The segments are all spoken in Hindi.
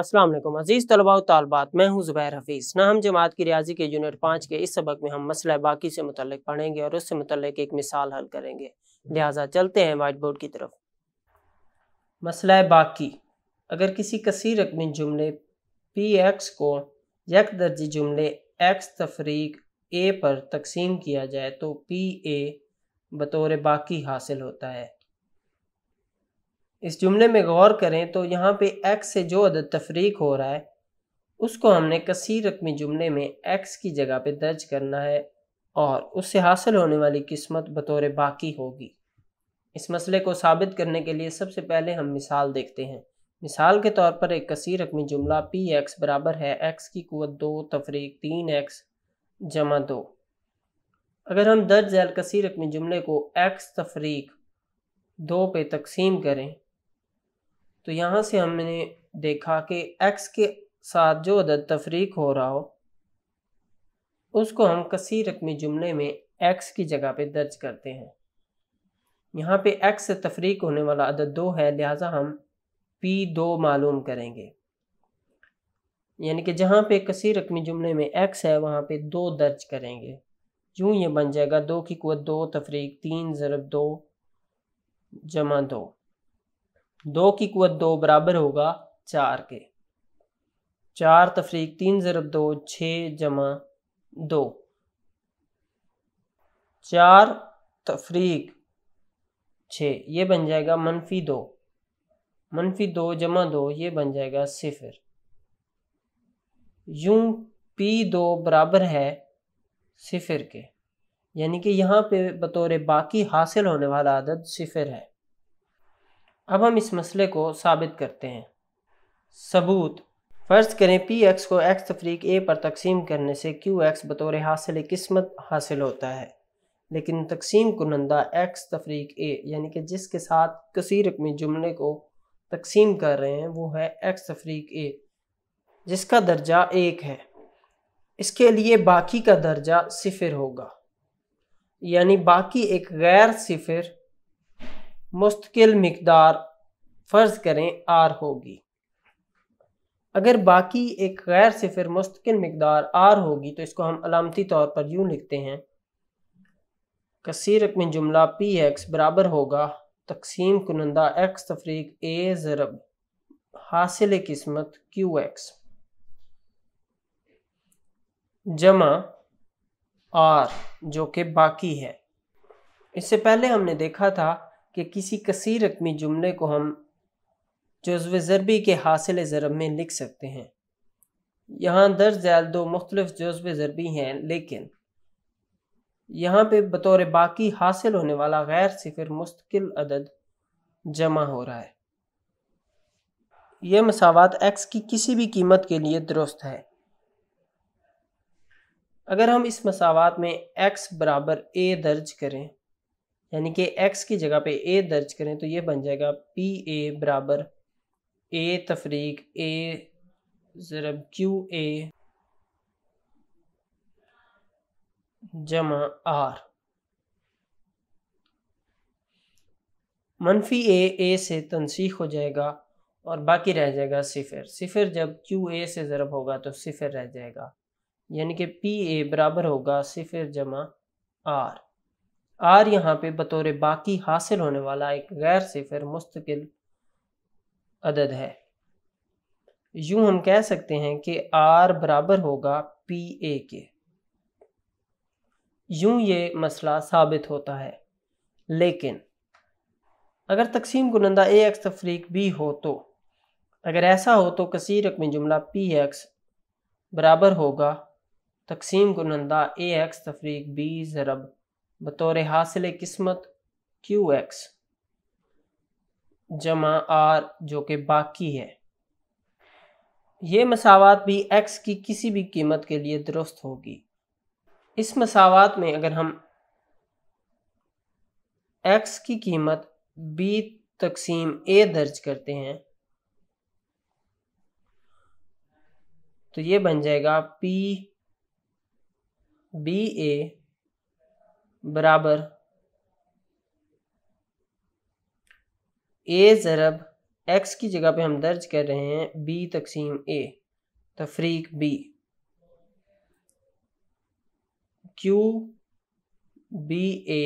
असलम अजीज़ तलबा तलबात मैं हूँ ज़ुबैर हफीज़ नाहम जमात की रियाजी के यूनिट पाँच के इस सबक में हम मसला बाकी से मुतल पढ़ेंगे और उससे मुतल एक मिसाल हल करेंगे लिहाजा चलते हैं वाइट बोर्ड की तरफ मसला बाकी अगर किसी कसी रकमी जुमले पी एक्स को यक दर्जी जुमले एक्स तफरीक ए पर तकसीम किया जाए तो पी ए बतौर बाकी हासिल होता है इस जुमले में गौर करें तो यहाँ पे एक्स से जो अदद तफरीक हो रहा है उसको हमने कसर रकमी जुमले में एक्स की जगह पे दर्ज करना है और उससे हासिल होने वाली किस्मत बतौर बाकी होगी इस मसले को साबित करने के लिए सबसे पहले हम मिसाल देखते हैं मिसाल के तौर पर एक कसर रकमी जुमला पी एक्स बराबर है एक्स की कुत दो तफरीक तीन एक्स जमा दो अगर हम दर्ज अल कसर रकमी जुमले को एक्स तफरीक दो पे तकसीम करें तो यहाँ से हमने देखा कि एक्स के साथ जो अदद तफरीक हो रहा हो उसको हम कसी रकमी जुमले में एक्स की जगह पे दर्ज करते हैं यहाँ पे एक्स से तफरीक होने वाला अदद दो है लिहाजा हम पी दो मालूम करेंगे यानी कि जहाँ पे कसी रकमी जुमले में एक्स है वहाँ पे दो दर्ज करेंगे यूँ ये बन जाएगा दो की कुत दो तफरीक तीन ज़रब दो जमा दो दो की कुत दो बराबर होगा चार के चार तफरीक तीन ज़रब दो छः जमा दो चार तफरीक छः ये बन जाएगा मनफी दो मनफी दो जमा दो ये बन जाएगा सिफर यूं पी दो बराबर है सिफर के यानी कि यहाँ पे बतौर बाकी हासिल होने वाला आदद सिफर है अब हम इस मसले को साबित करते हैं सबूत फ़र्ज़ करें पी एक्स को एक्स तफरीक ए पर तकसीम करने से क्यू एक्स बतौर हासिल किस्मत हासिल होता है लेकिन तकसीम कुनंदा एक्स तफरीक ए यानी कि जिसके साथ कसी रकमी जुमले को तकसीम कर रहे हैं वो है एक्स तफरीक ए जिसका दर्जा एक है इसके लिए बाकी का दर्जा सिफिर होगा यानी बाकी एक गैर सिफिर मुस्तकिल मकदार फ़र्ज़ करें आर होगी अगर बाकी एक गैर सिफर मुस्तकिल मकदार आर होगी तो इसको हम अलामती तौर पर यूँ लिखते हैं कसीरक में जुमला पी एक्स बराबर होगा तकसीम कुनंदा एक्स तफरीक ए ज़रब हासिल किस्मत क्यू एक्स जमा आर जो कि बाकी है इससे पहले हमने देखा था कि किसी कसी रकमी जुमले को हम जज्व ज़रबी के हासिल ज़रब में लिख सकते हैं यहाँ दर्ज झैल दो मुख्तलफ़ जज्व ज़रबी हैं लेकिन यहाँ पे बतौर बाकी हासिल होने वाला गैर सिफर मुस्तकिल अदद जमा हो रहा है यह मसावत एक्स की किसी भी कीमत के लिए दुरुस्त है अगर हम इस मसावत में एक्स बराबर ए दर्ज करें यानी कि एक्स की जगह पे ए दर्ज करें तो ये बन जाएगा पी ए बराबर ए तफरीक ए ज़रब क्यू ए जमा आर मनफी ए ए से तनसीख हो जाएगा और बाकी रह जाएगा सिफर सिफर जब क्यू ए से ज़रब होगा तो सिफर रह जाएगा यानी कि पी ए बराबर होगा सिफर जमा आर आर यहाँ पे बतौर बाकी हासिल होने वाला एक गैर सिफर मुस्तकिल अदद है यूं हम कह सकते हैं कि आर बराबर होगा पी ए के यूं ये मसला साबित होता है लेकिन अगर तकसीम कुनंदा ए एक्स तफरीक बी हो तो अगर ऐसा हो तो कसीर रकम जुमला पी एक्स बराबर होगा तकसीम कुनंदा ए एक्स तफरीक बी ज़रब बतौर हासिल किस्मत क्यू एक्स जमा आर जो कि बाकी है ये मसावत भी एक्स की किसी भी कीमत के लिए दुरुस्त होगी इस मसावत में अगर हम एक्स की कीमत बी तकसीम ए दर्ज करते हैं तो ये बन जाएगा पी बी ए बराबर ए ज़रब एक्स की जगह पे हम दर्ज कर रहे हैं बी तकसीम ए तफरीक बी क्यू बी ए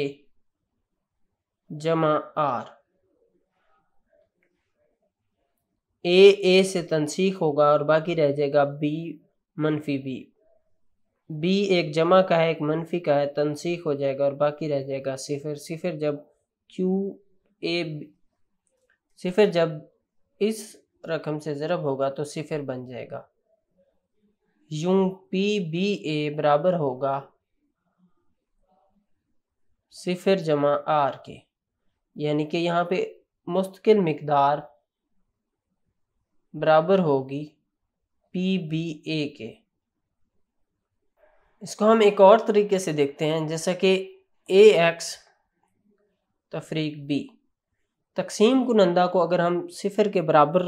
जमा आर ए ए से तनसीख होगा और बाकी रह जाएगा बी मनफी बी बी एक जमा का है एक मनफी का है तनसीख हो जाएगा और बाकी रह जाएगा सिफर सिफर जब क्यू ए सिफर जब इस रकम से ज़रब होगा तो सिफर बन जाएगा यूं पी बी ए बराबर होगा सिफर जमा आर के यानी कि यहाँ पे मुस्तकिल मकदार बराबर होगी पी बी ए के इसको हम एक और तरीके से देखते हैं जैसे कि ए एक्स तफरीक बी तकसीम कुनंदा को अगर हम सिफर के बराबर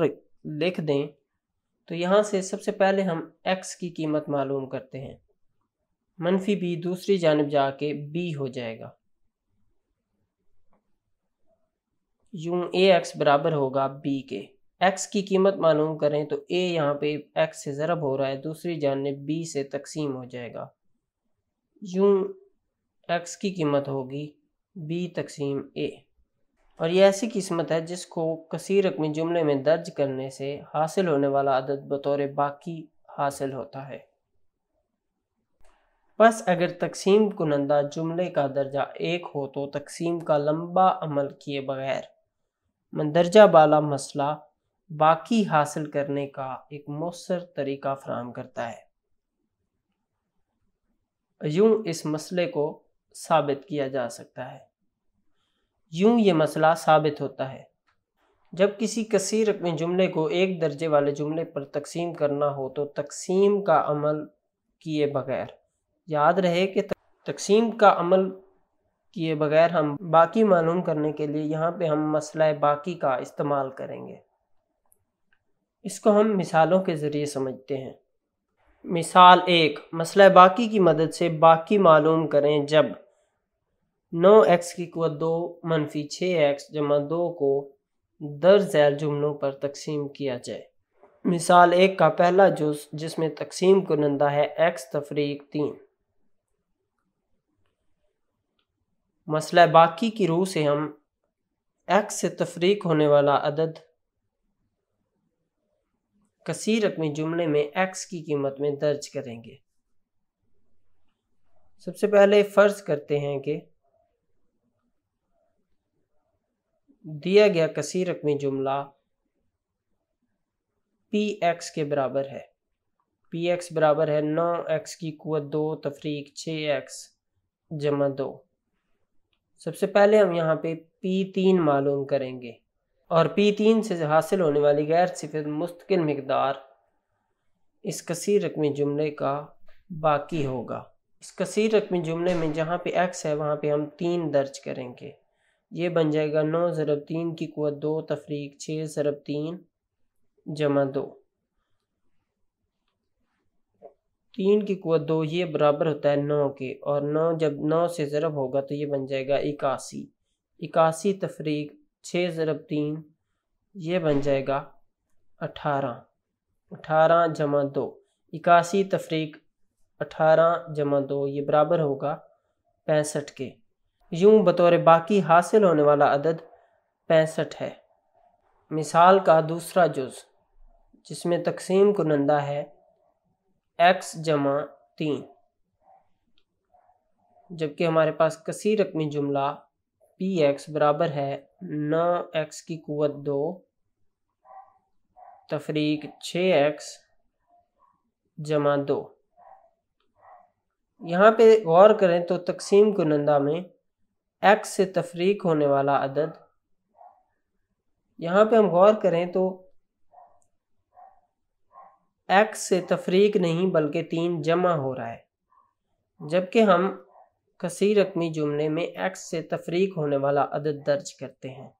लिख दें तो यहाँ से सबसे पहले हम एक्स की कीमत मालूम करते हैं मनफी बी दूसरी जानब जाके बी हो जाएगा यूं ए एक्स बराबर होगा बी के एक्स की कीमत मालूम करें तो ए यहाँ पे एक्स से ज़रब हो रहा है दूसरी जानब बी से तकसीम हो जाएगा यूं एक्स की कीमत होगी बी तकसीम ए और ये ऐसी किस्मत है जिसको कसी रकमी जुमले में दर्ज करने से हासिल होने वाला अदद बतौर बाकी हासिल होता है बस अगर तकसीम कुनंदा जुमले का दर्जा एक हो तो तकसीम का लंबा अमल किए बगैर मंदरजा बाला मसला बाकी हासिल करने का एक मौसर तरीका फ्राहम करता है यूं इस मसले को साबित किया जा सकता है यूं ये मसला साबित होता है जब किसी कसीर अपने जुमले को एक दर्जे वाले जुमले पर तकसीम करना हो तो तकसीम का अमल किए बगैर याद रहे कि तकसीम का अमल किए बगैर हम बाकी मालूम करने के लिए यहाँ पे हम मसला बाकी का इस्तेमाल करेंगे इसको हम मिसालों के ज़रिए समझते हैं मिसाल एक मसला बाकी की मदद से बाकी मालूम करें जब नौ एक्स की कुत दो मनफी छः एक्स जमा दो को दर जैल जुमलों पर तकसीम किया जाए मिसाल एक का पहला जुस जिसमें तकसीम कुनंदा है एक्स तफरीक तीन मसला बाकी की रूह से हम एक्स से तफरीक होने वाला अदद कसीर अपने जुमले में एक्स की कीमत में दर्ज करेंगे सबसे पहले फ़र्ज़ करते हैं कि दिया गया कसी रकमी जुमला पी एक्स के बराबर है पी एक्स बराबर है नौ एक्स की कुत दो तफरीक छ एक्स जमा दो सबसे पहले हम यहाँ पे पी तीन मालूम करेंगे और पी तीन से हासिल होने वाली गैर सिफत मुस्तकिल मकदार इस कसर रकमी जुमले का बाकी होगा इस कसर रकमी जुमले में जहाँ पे एक्स है वहाँ पे हम तीन दर्ज करेंगे ये बन जाएगा नौ ज़रब तीन की कुत दो तफरीक छः ज़रब तीन जमा दो तीन की कुत दो ये बराबर होता है नौ के और नौ जब नौ से ज़रब होगा तो ये बन जाएगा इक्यासी इक्यासी तफरीक छः ज़रब तीन ये बन जाएगा अठारह अठारह जमा दो इक्यासी तफरीक अठारह जमा दो ये बराबर होगा पैंसठ के यूं बतौर बाकी हासिल होने वाला अदद पैंसठ है मिसाल का दूसरा जुज़ जिसमें तकसीम कुनंदा है एक्स जमा तीन जबकि हमारे पास कसी रकमी जुमला पी एक्स बराबर है नौ एक्स की कुत दो तफरीक छ एक्स जमा दो यहाँ पे गौर करें तो तकसीम कुनंदा में एक्स से तफरीक होने वाला अदद यहाँ पे हम गौर करें तो एक्स से तफरीक नहीं बल्कि तीन जमा हो रहा है जबकि हम कसी रकमी जुमले में एक्स से तफरीक होने वाला अदद दर्ज करते हैं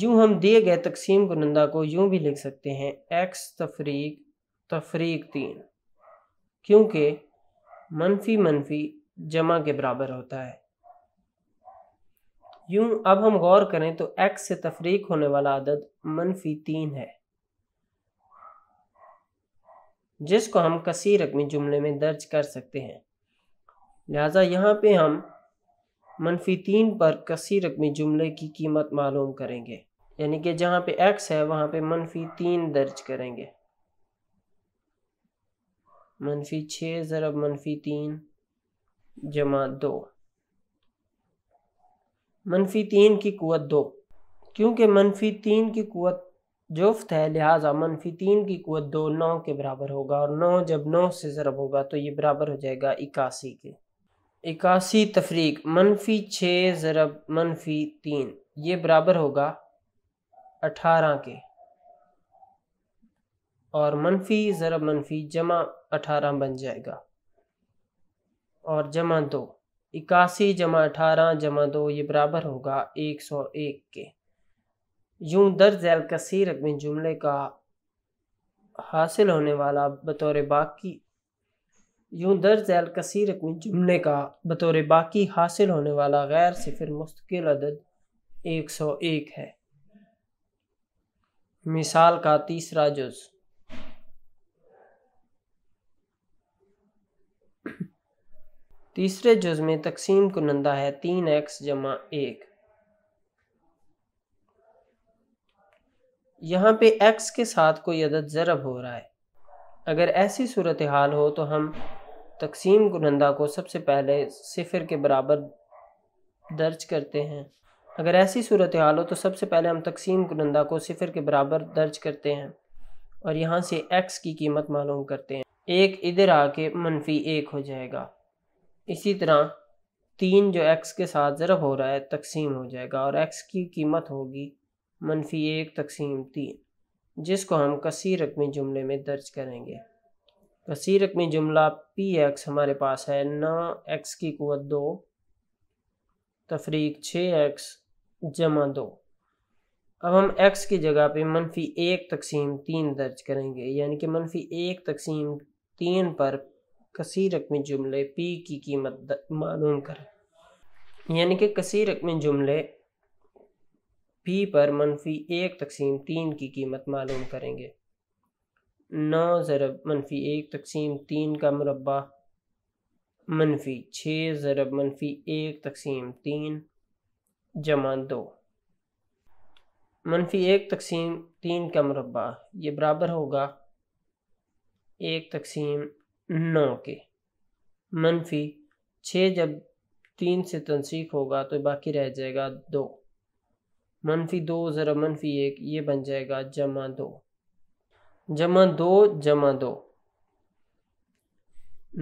यूं हम दिए गए तकसीम गुनंदा को यूं भी लिख सकते हैं एक्स तफरीक तफरीक तीन क्योंकि मनफी मनफी जमा के बराबर होता है यूं अब हम गौर करें तो एक्स से तफरीक होने वाला अदद मनफी तीन है जिसको हम कसी रकमी जुमले में दर्ज कर सकते हैं लिहाजा यहाँ पे हम मनफी तीन पर कसी रकमी जुमले की कीमत मालूम करेंगे यानी कि जहाँ पे एक्स है वहाँ पे मनफी तीन दर्ज करेंगे मनफी छः ज़रब मनफी तीन जमा दो मनफी तीन की कुत दो क्योंकि मनफी तीन की कुत जोफ्त है लिहाजा मनफी तीन की कुत दो नौ के बराबर होगा और नौ जब नौ से ज़रब होगा तो ये बराबर हो जाएगा इक्यासी के इक्यासी तफरीक मनफी छः ज़रब मनफी तीन ये बराबर होगा अठारह के और मनफी ज़रब मनफी जमा अठारह बन जाएगा और जमा दो इक्यासी जमा अठारह जमा दो ये बराबर होगा एक सौ एक के यूं दर्ज कसीर अपने जुमले का हासिल होने वाला बतौर बाकी यूं दर्ज अल कसरत में जुमले का बतौर बाकी हासिल होने वाला गैर सिफर मुस्तकिल अदद एक सौ एक है मिसाल का तीसरा जुज तीसरे जुज में तकसीम कुनंदा है तीन एक्स जमा एक यहाँ पे एक्स के साथ कोई अदद ज़रब हो रहा है अगर ऐसी सूरत हाल हो तो हम तकसीम गुनंदा को सबसे पहले सिफर के बराबर दर्ज करते हैं अगर ऐसी सूरत हाल हो तो सबसे पहले हम तकसीम गुनंदा को सिफर के बराबर दर्ज करते हैं और यहाँ से एक्स की कीमत मालूम करते हैं एक इधर आके मनफी एक हो जाएगा इसी तरह तीन जो एक्स के साथ ज़रब हो रहा है तकसीम हो जाएगा और एक्स की कीमत होगी मनफी एक तकसीम तीन जिसको हम कसी रकमी जुमले में दर्ज करेंगे तो सी रकमी जुमला पी एक्स हमारे पास है नौ एक्स की कुत दो तफरीक छः एक्स जमा दो अब हम एक्स की जगह पे मनफी एक तकसीम तीन दर्ज करेंगे यानी कि मनफी एक तकसीम तीन पर कसी रकमी जुमले पी की कीमत मालूम करें यानी कि कसी रकमी जुमले पी पर मनफी एक तकसीम तीन की कीमत मालूम करेंगे नौ ज़रब मनफी एक तकसीम तीन का मुरबा मनफी छः ज़रब मनफी एक तकसीम तीन जमा दो मनफी एक तकसीम तीन का मुरबा ये बराबर होगा एक तकसीम नौ के मनफी छः जब तीन से तनसीक होगा तो बाकी रह जाएगा दो मनफी दो ज़रा मनफी एक ये बन जाएगा जमा दो जमा दो जमा दो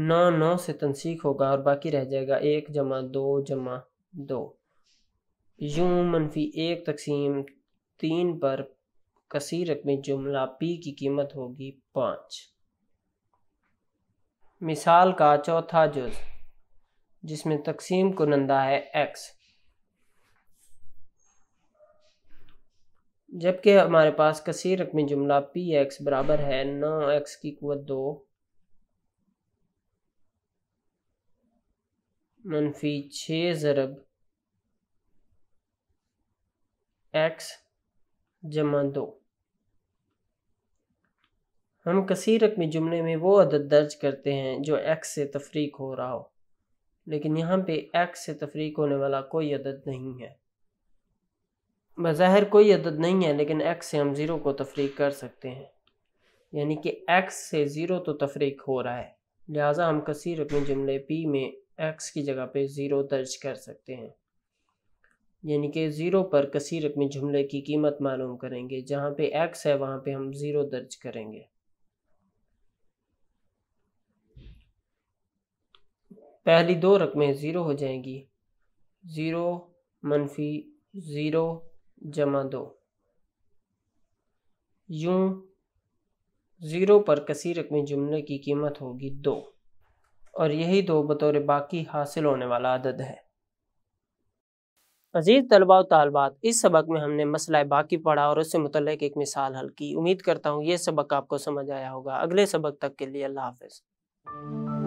नौ नौ से तनसीख होगा और बाकी रह जाएगा एक जमा दो जमा दो यू मनफी एक तकसीम तीन पर कसी रकमी जुमला पी की कीमत होगी पाँच मिसाल का चौथा जुज जिसमें तकसीम कुनंदा है एक्स जबकि हमारे पास कसी रकमी जुमला पी एक्स बराबर है नौ एक्स की कुत दो मनफी छ ज़रब एक्स जमा दो हम कसी रकमी जुमले में वो अदद दर्ज करते हैं जो एक्स से तफरीक हो रहा हो लेकिन यहाँ पे एक्स से तफरीक होने वाला कोई अदद नहीं है बज़ाहिर कोई अदद नहीं है लेकिन एक्स से हम ज़ीरो को तफरीक कर सकते हैं यानी कि एक्स से ज़ीरो तो तफरीक हो रहा है लिहाजा हम कसीर अपने जुमले पी में एक्स की जगह पे ज़ीरो दर्ज कर सकते हैं यानी कि ज़ीरो पर कसीर अपने जुमले की कीमत मालूम करेंगे जहाँ पे एक्स है वहाँ पे हम ज़ीरो दर्ज करेंगे पहली दो रकमें ज़ीरो हो जाएंगी ज़ीरो मनफी ज़ीरो जमा दो यूं ज़ीरो पर कसी रकमी जुमले की कीमत होगी दो और यही दो बतौर बाकी हासिल होने वाला अदद है अजीज़ तलबा तलबात इस सबक में हमने मसला बाकी पढ़ा और उससे मुतल एक मिसाल हल की उम्मीद करता हूँ ये सबक आपको समझ आया होगा अगले सबक तक के लिए अल्लाह हाफिज़